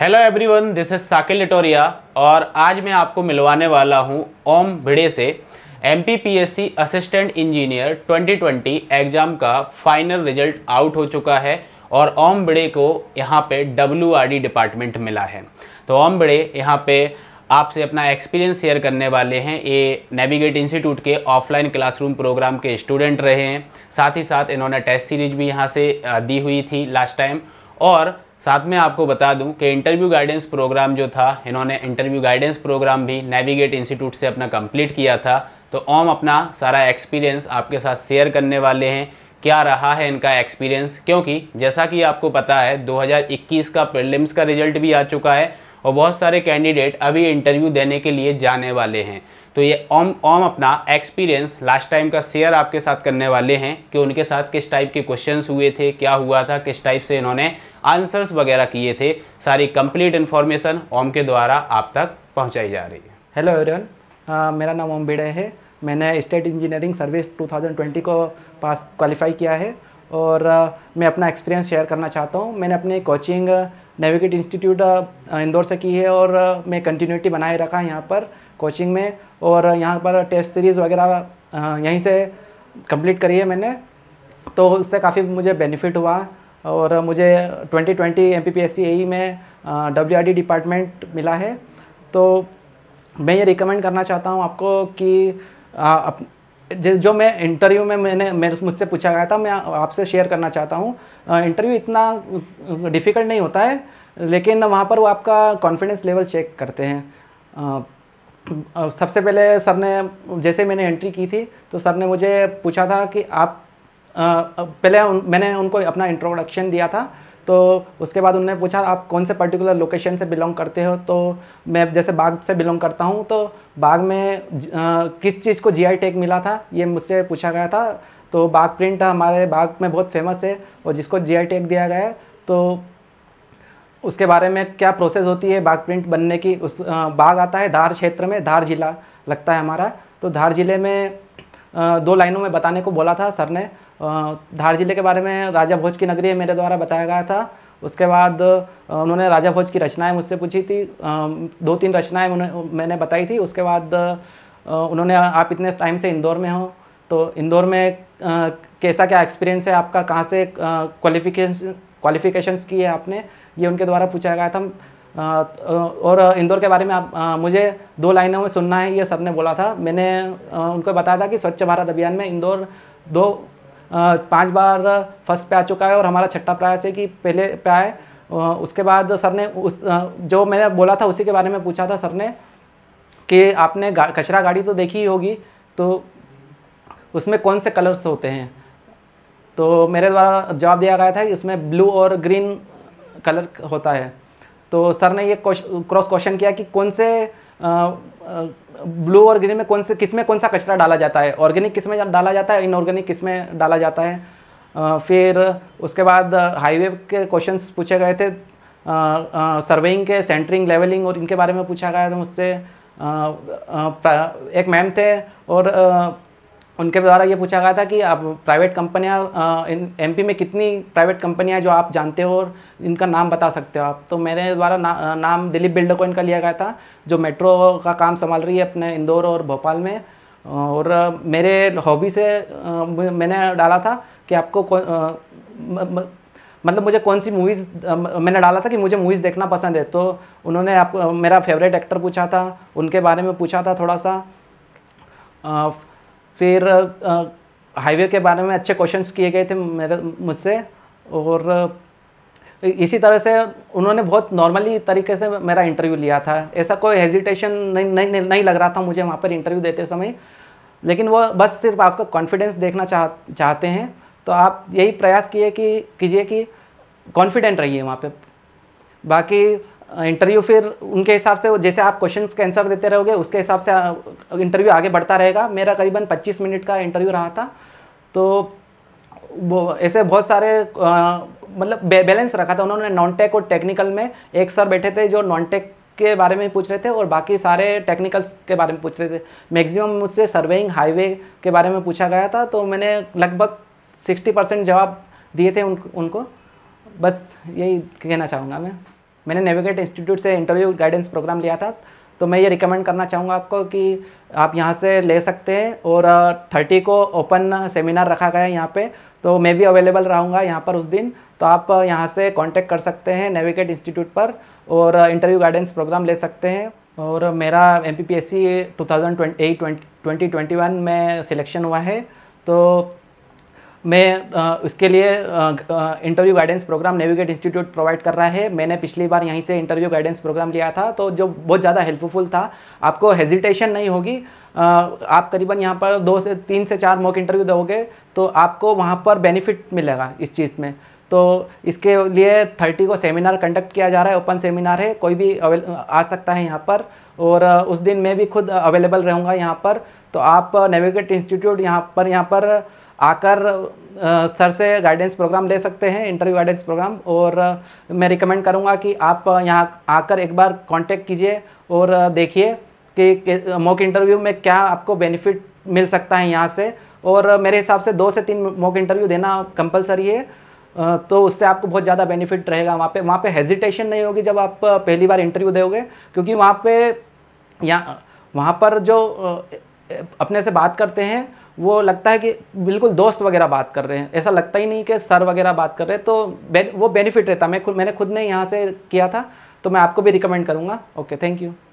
hello everyone this is साकिल लिटोरिया और आज मैं आपको मिलवाने वाला हूं ओम भिड़े से M P assistant engineer 2020 exam का फाइनल रिजल्ट आउट हो चुका है और ओम भिड़े को यहां पे डब्ल्यू डिपार्टमेंट मिला है तो ओम भिड़े यहां पे आपसे अपना एक्सपीरियंस शेयर करने वाले हैं ये नेविगेट इंस्टीट्यूट के ऑफलाइन क्लासरूम प्रोग्राम के स्टूडेंट रहे हैं साथ ही साथ इन्होंने टेस्ट सीरीज भी यहाँ से दी हुई थी लास्ट टाइम और साथ में आपको बता दूं कि इंटरव्यू गाइडेंस प्रोग्राम जो था इन्होंने इंटरव्यू गाइडेंस प्रोग्राम भी नेविगेट इंस्टीट्यूट से अपना कंप्लीट किया था तो ओम अपना सारा एक्सपीरियंस आपके साथ शेयर करने वाले हैं क्या रहा है इनका एक्सपीरियंस क्योंकि जैसा कि आपको पता है 2021 का प्रिलिम्स का रिजल्ट भी आ चुका है और बहुत सारे कैंडिडेट अभी इंटरव्यू देने के लिए जाने वाले हैं तो ये ओम ओम अपना एक्सपीरियंस लास्ट टाइम का शेयर आपके साथ करने वाले हैं कि उनके साथ किस टाइप के क्वेश्चंस हुए थे क्या हुआ था किस टाइप से इन्होंने आंसर्स वगैरह किए थे सारी कंप्लीट इन्फॉर्मेशन ओम के द्वारा आप तक पहुँचाई जा रही है हेलो एवरीवन मेरा नाम ओम बेड़े है मैंने स्टेट इंजीनियरिंग सर्विस 2020 को पास क्वालिफाई किया है और मैं अपना एक्सपीरियंस शेयर करना चाहता हूँ मैंने अपने कोचिंग नेविगेट इंस्टीट्यूट इंदौर से की है और uh, मैं कंटिन्यूटी बनाए रखा है यहाँ पर कोचिंग में और uh, यहाँ पर टेस्ट सीरीज़ वगैरह uh, यहीं से कंप्लीट करी है मैंने तो उससे काफ़ी मुझे बेनिफिट हुआ और मुझे 2020 ट्वेंटी एम पी में डब्ल्यू डिपार्टमेंट मिला है तो मैं ये रिकमेंड करना चाहता हूँ आपको कि आ, अप, जो मैं इंटरव्यू में मैंने मेरे मुझसे पूछा गया था मैं आपसे शेयर करना चाहता हूँ इंटरव्यू इतना डिफ़िकल्ट नहीं होता है लेकिन वहाँ पर वो आपका कॉन्फिडेंस लेवल चेक करते हैं सबसे पहले सर ने जैसे मैंने एंट्री की थी तो सर ने मुझे पूछा था कि आप पहले मैंने उनको अपना इंट्रोडक्शन दिया था तो उसके बाद उन्होंने पूछा आप कौन से पर्टिकुलर लोकेशन से बिलोंग करते हो तो मैं जैसे बाग से बिलोंग करता हूँ तो बाग में आ, किस चीज़ को जीआई टैग मिला था ये मुझसे पूछा गया था तो बाग प्रिंट हमारे बाग में बहुत फेमस है और जिसको जीआई टैग दिया गया है तो उसके बारे में क्या प्रोसेस होती है बाघ प्रिंट बनने की उस बाग आता है धार क्षेत्र में धार जिला लगता है हमारा तो धार जिले में दो लाइनों में बताने को बोला था सर ने धार जिले के बारे में राजा भोज की नगरी मेरे द्वारा बताया गया था उसके बाद उन्होंने राजा भोज की रचनाएं मुझसे पूछी थी दो तीन रचनाएं मैंने बताई थी उसके बाद उन्होंने आप इतने टाइम से इंदौर में हो तो इंदौर में कैसा क्या एक्सपीरियंस है आपका कहाँ से क्वालिफिकेशन क्वालिफिकेशंस है आपने ये उनके द्वारा पूछा गया था और इंदौर के बारे में आप मुझे दो लाइनों में सुनना है ये सर ने बोला था मैंने उनको बताया था कि स्वच्छ भारत अभियान में इंदौर दो पांच बार फर्स्ट पे आ चुका है और हमारा छठा प्रयास है कि पहले पे आए उसके बाद सर ने उस जो मैंने बोला था उसी के बारे में पूछा था सर ने कि आपने गा, कचरा गाड़ी तो देखी ही होगी तो उसमें कौन से कलर्स होते हैं तो मेरे द्वारा जवाब दिया गया था कि उसमें ब्लू और ग्रीन कलर होता है तो सर ने ये क्रॉस क्वेश्चन किया कि कौन से ब्लू और ग्रीन में कौन से किस में कौन सा कचरा डाला जाता है ऑर्गेनिक किस में डाला जाता है इनऑर्गेनिक किस में डाला जाता है आ, फिर उसके बाद हाईवे के क्वेश्चंस पूछे गए थे सर्वेइंग के सेंटरिंग लेवलिंग और इनके बारे में पूछा गया था मुझसे एक मैम थे और उनके द्वारा ये पूछा गया था कि आप प्राइवेट कंपनियाँ एमपी में कितनी प्राइवेट कंपनियाँ जो आप जानते हो और इनका नाम बता सकते हो आप तो मेरे द्वारा ना, नाम दिलीप बिल्डर को इनका लिया गया था जो मेट्रो का काम संभाल रही है अपने इंदौर और भोपाल में और मेरे हॉबी से मैंने डाला था कि आपको मतलब मुझे कौन सी मूवीज़ मैंने डाला था कि मुझे मूवीज़ देखना पसंद है तो उन्होंने आप मेरा फेवरेट एक्टर पूछा था उनके बारे में पूछा था थोड़ा सा फिर हाईवे के बारे में अच्छे क्वेश्चंस किए गए थे मेरे मुझसे और इसी तरह से उन्होंने बहुत नॉर्मली तरीके से मेरा इंटरव्यू लिया था ऐसा कोई हेजिटेशन नहीं नहीं नहीं लग रहा था मुझे वहाँ पर इंटरव्यू देते समय लेकिन वो बस सिर्फ आपका कॉन्फिडेंस देखना चाह चाहते हैं तो आप यही प्रयास किए कि कीजिए कि कॉन्फिडेंट रहिए वहाँ पे बाकी इंटरव्यू फिर उनके हिसाब से जैसे आप क्वेश्चंस के आंसर देते रहोगे उसके हिसाब से इंटरव्यू आगे बढ़ता रहेगा मेरा करीबन 25 मिनट का इंटरव्यू रहा था तो वो ऐसे बहुत सारे आ, मतलब बे, बैलेंस रखा था उन्होंने नॉन टेक और टेक्निकल में एक सर बैठे थे जो नॉन टेक के बारे में पूछ रहे थे और बाकी सारे टेक्निकल्स के बारे में पूछ रहे थे मैक्सिमम मुझसे सर्वेइंग हाईवे के बारे में पूछा गया था तो मैंने लगभग सिक्सटी परसेंट जवाब दिए थे उन, उनको बस यही कहना चाहूँगा मैं मैंने नेविगेट इंस्टीट्यूट से इंटरव्यू गाइडेंस प्रोग्राम लिया था तो मैं ये रिकमेंड करना चाहूँगा आपको कि आप यहाँ से ले सकते हैं और थर्टी को ओपन सेमिनार रखा गया है यहाँ पर तो मैं भी अवेलेबल रहूँगा यहाँ पर उस दिन तो आप यहाँ से कॉन्टेक्ट कर सकते हैं नेविगेट इंस्टीट्यूट पर और इंटरव्यू गाइडेंस प्रोग्राम ले सकते हैं और मेरा M P P S C two thousand twenty twenty twenty one में सिलेक्शन हुआ है तो मैं उसके लिए interview guidance programme Navigate Institute provide कर रहा है मैंने पिछली बार यहीं से इंटरव्यू गाइडेंस प्रोग्राम लिया था तो जो बहुत ज़्यादा हेल्पफुल था आपको हेजिटेशन नहीं होगी आप करीबन यहाँ पर दो से तीन से चार मॉक इंटरव्यू दोगे तो आपको वहाँ पर बेनिफिट मिलेगा इस चीज़ में तो इसके लिए थर्टी को सेमिनार कंडक्ट किया जा रहा है ओपन सेमिनार है कोई भी आ सकता है यहाँ पर और उस दिन मैं भी खुद अवेलेबल रहूँगा यहाँ पर तो आप नेविगेट इंस्टीट्यूट यहाँ पर यहाँ पर आकर सर से गाइडेंस प्रोग्राम ले सकते हैं इंटरव्यू गाइडेंस प्रोग्राम और मैं रिकमेंड करूँगा कि आप यहाँ आकर एक बार कांटेक्ट कीजिए और देखिए कि मॉक इंटरव्यू में क्या आपको बेनिफिट मिल सकता है यहाँ से और मेरे हिसाब से दो से तीन मॉक इंटरव्यू देना कंपलसरी है तो उससे आपको बहुत ज़्यादा बेनिफिट रहेगा वहाँ पे वहाँ पे हेजिटेशन नहीं होगी जब आप पहली बार इंटरव्यू दोगे क्योंकि वहाँ पे यहाँ वहाँ पर जो अपने से बात करते हैं वो लगता है कि बिल्कुल दोस्त वगैरह बात कर रहे हैं ऐसा लगता ही नहीं कि सर वगैरह बात कर रहे हैं तो वो बेनिफिट रहता मैं खुद मैंने खुद ने यहाँ से किया था तो मैं आपको भी रिकमेंड करूँगा ओके थैंक यू